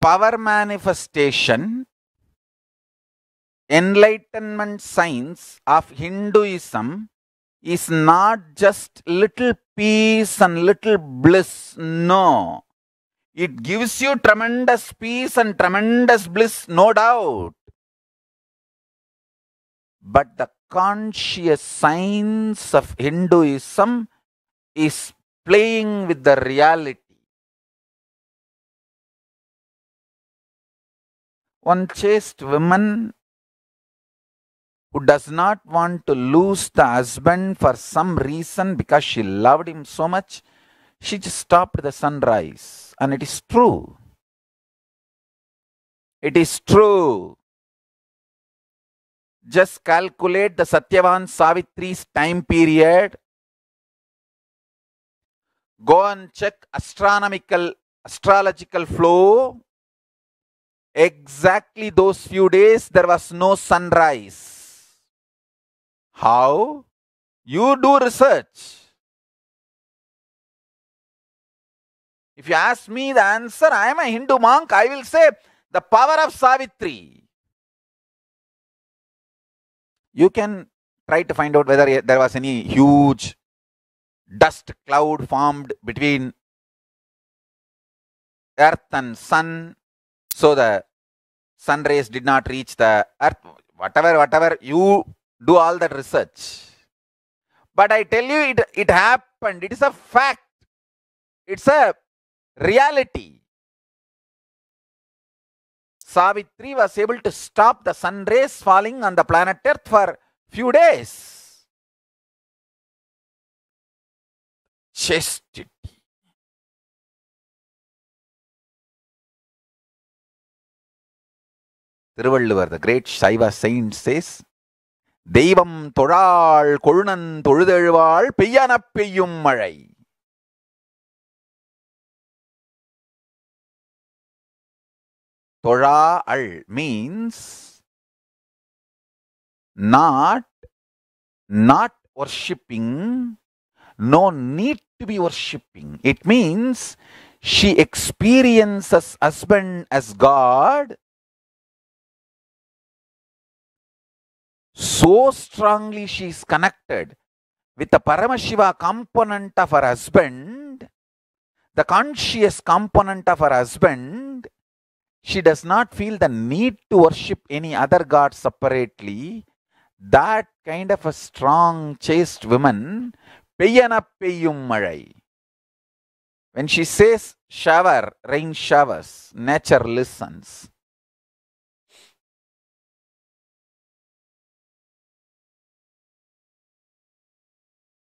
power manifestation, enlightenment science of Hinduism is not just little peace and little bliss. No. It gives you tremendous peace and tremendous bliss, no doubt. But the conscious science of Hinduism is playing with the reality One chaste woman who does not want to lose the husband for some reason because she loved him so much, she just stopped the sunrise. And it is true. It is true. Just calculate the Satyavan Savitri's time period. Go and check astronomical astrological flow exactly those few days there was no sunrise. How? You do research. If you ask me the answer, I am a Hindu monk, I will say the power of Savitri. You can try to find out whether there was any huge dust cloud formed between earth and sun so the sun rays did not reach the earth whatever whatever you do all that research but i tell you it it happened it is a fact it's a reality savitri was able to stop the sun rays falling on the planet earth for few days chastity Thiruvalluvar the great சைவ saint says தெய்வம் தொழாள் கொழுணன் தொழுதெழுவாள் பெய்யான பெய்யும் மழை தொழா அள் means not not worshipping no need to be worshipping. It means she experiences husband as God so strongly she is connected with the Paramashiva component of her husband, the conscious component of her husband, she does not feel the need to worship any other god separately. That kind of a strong, chaste woman, payana Peyum When she says shower, rain showers, nature listens.